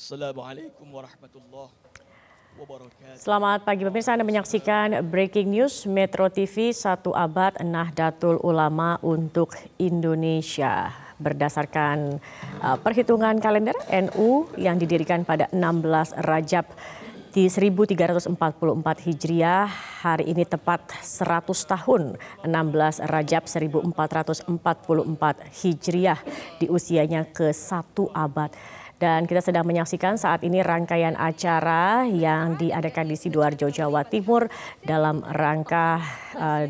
Assalamualaikum warahmatullahi wabarakatuh. Selamat pagi pemirsa, Anda menyaksikan Breaking News Metro TV Satu Abad Nahdlatul Ulama untuk Indonesia. Berdasarkan uh, perhitungan kalender NU yang didirikan pada 16 Rajab di 1344 Hijriah hari ini tepat 100 tahun 16 Rajab 1444 Hijriah di usianya ke satu abad. Dan kita sedang menyaksikan saat ini rangkaian acara yang diadakan di Sidoarjo, Jawa Timur dalam rangka uh,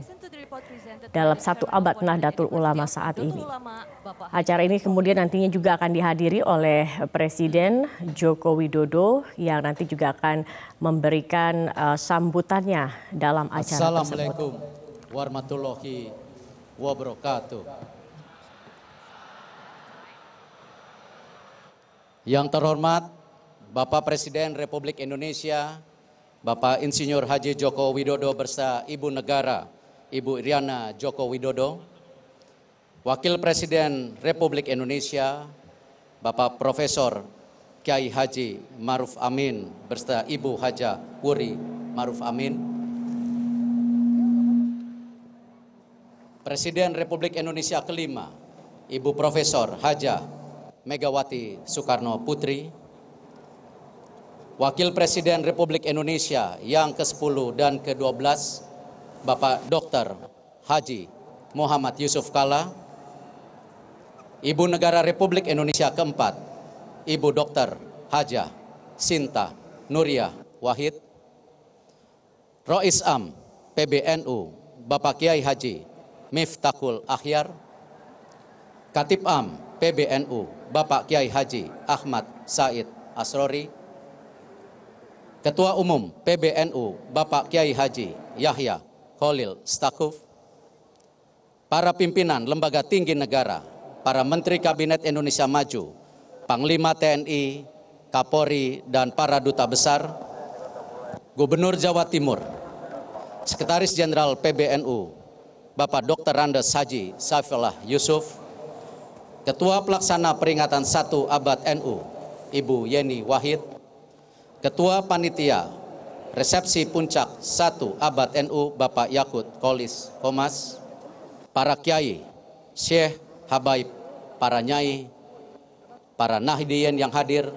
dalam satu abad Nahdlatul Ulama saat ini. Acara ini kemudian nantinya juga akan dihadiri oleh Presiden Joko Widodo yang nanti juga akan memberikan uh, sambutannya dalam acara Assalamualaikum tersebut. Assalamualaikum warahmatullahi wabarakatuh. Yang terhormat Bapak Presiden Republik Indonesia, Bapak Insinyur Haji Joko Widodo bersa Ibu Negara, Ibu Iriana Joko Widodo, Wakil Presiden Republik Indonesia, Bapak Profesor Kiai Haji Maruf Amin berserta Ibu Haja Wuri Maruf Amin. Presiden Republik Indonesia kelima, Ibu Profesor Haja Megawati Soekarno Putri, Wakil Presiden Republik Indonesia yang ke-10 dan ke-12, Bapak Dr. Haji Muhammad Yusuf Kala, Ibu Negara Republik Indonesia keempat, Ibu Dr. Haja Sinta Nuria Wahid, Rois Am PBNU Bapak Kiai Haji Miftakul Ahyar, Katip Am PBNU Bapak Kiai Haji Ahmad Said Asrori, Ketua Umum PBNU Bapak Kiai Haji Yahya Khalil Stakuf, para pimpinan lembaga tinggi negara, para Menteri Kabinet Indonesia Maju, Panglima TNI, Kapolri, dan para Duta Besar, Gubernur Jawa Timur, Sekretaris Jenderal PBNU, Bapak Dr. Randes Haji Saifullah Yusuf, Ketua Pelaksana Peringatan 1 Abad NU, Ibu Yeni Wahid, Ketua Panitia Resepsi Puncak 1 Abad NU Bapak Yakut Kolis Komas, para kiai, syekh, habaib, para nyai, para Nahdien yang hadir,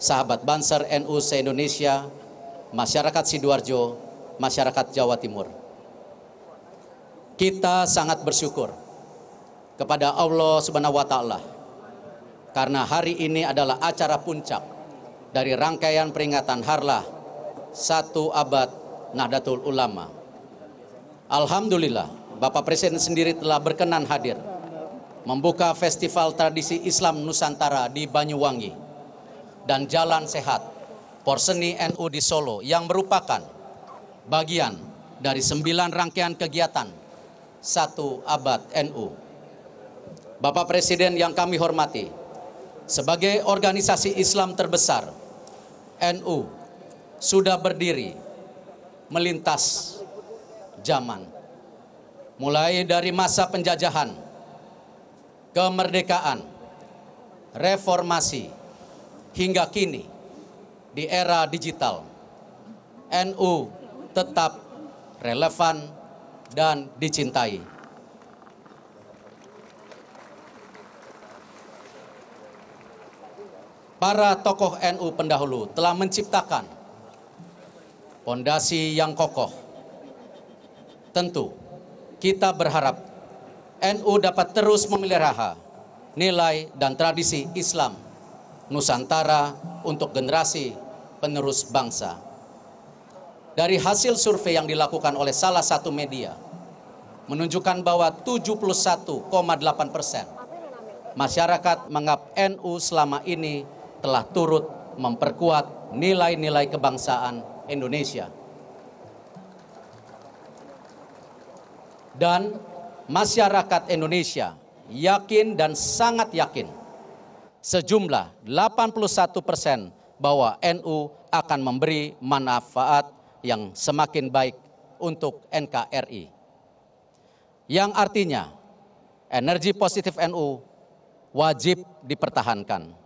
sahabat Banser NU se-Indonesia, masyarakat Sidoarjo, masyarakat Jawa Timur. Kita sangat bersyukur kepada Allah Subhanahu wa taala. Karena hari ini adalah acara puncak dari rangkaian peringatan Harlah satu abad Nahdlatul Ulama. Alhamdulillah, Bapak Presiden sendiri telah berkenan hadir membuka festival tradisi Islam Nusantara di Banyuwangi dan Jalan Sehat Porseni NU di Solo yang merupakan bagian dari sembilan rangkaian kegiatan satu abad NU. Bapak Presiden yang kami hormati, sebagai organisasi Islam terbesar, NU sudah berdiri melintas zaman. Mulai dari masa penjajahan, kemerdekaan, reformasi, hingga kini di era digital, NU tetap relevan dan dicintai. para tokoh NU pendahulu telah menciptakan fondasi yang kokoh. Tentu, kita berharap NU dapat terus memelihara nilai dan tradisi Islam Nusantara untuk generasi penerus bangsa. Dari hasil survei yang dilakukan oleh salah satu media, menunjukkan bahwa 71,8 persen masyarakat menganggap NU selama ini telah turut memperkuat nilai-nilai kebangsaan Indonesia. Dan masyarakat Indonesia yakin dan sangat yakin sejumlah 81 persen bahwa NU akan memberi manfaat yang semakin baik untuk NKRI. Yang artinya energi positif NU wajib dipertahankan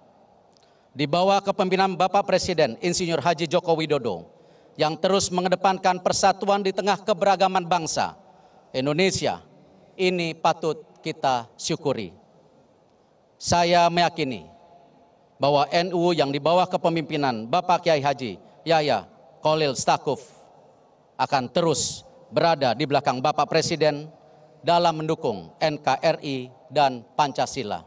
di bawah kepemimpinan Bapak Presiden Insinyur Haji Joko Widodo yang terus mengedepankan persatuan di tengah keberagaman bangsa Indonesia ini patut kita syukuri. Saya meyakini bahwa NU yang di bawah kepemimpinan Bapak Kiai Haji Yahya Kolil Stakuf akan terus berada di belakang Bapak Presiden dalam mendukung NKRI dan Pancasila.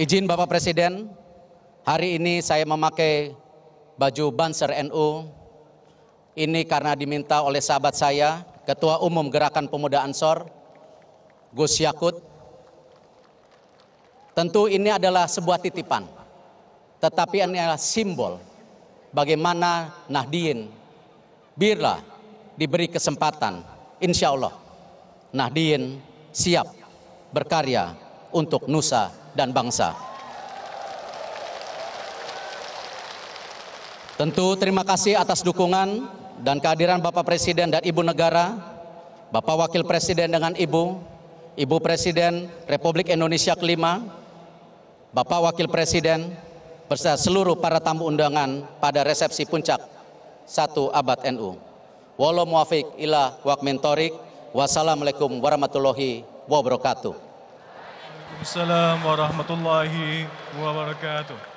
Izin Bapak Presiden, hari ini saya memakai baju Banser NU. Ini karena diminta oleh sahabat saya, Ketua Umum Gerakan Pemuda Ansor, Gus Yakut. Tentu ini adalah sebuah titipan, tetapi ini adalah simbol bagaimana Nahdien bila diberi kesempatan, insya Allah Nahdien siap berkarya untuk nusa dan bangsa. Tentu terima kasih atas dukungan dan kehadiran Bapak Presiden dan Ibu Negara, Bapak Wakil Presiden dengan Ibu, Ibu Presiden Republik Indonesia kelima, Bapak Wakil Presiden, beserta seluruh para tamu undangan pada resepsi puncak satu abad NU. Wallahu muafiq ila wak wassalamualaikum warahmatullahi wabarakatuh. السلام ورحمة الله وبركاته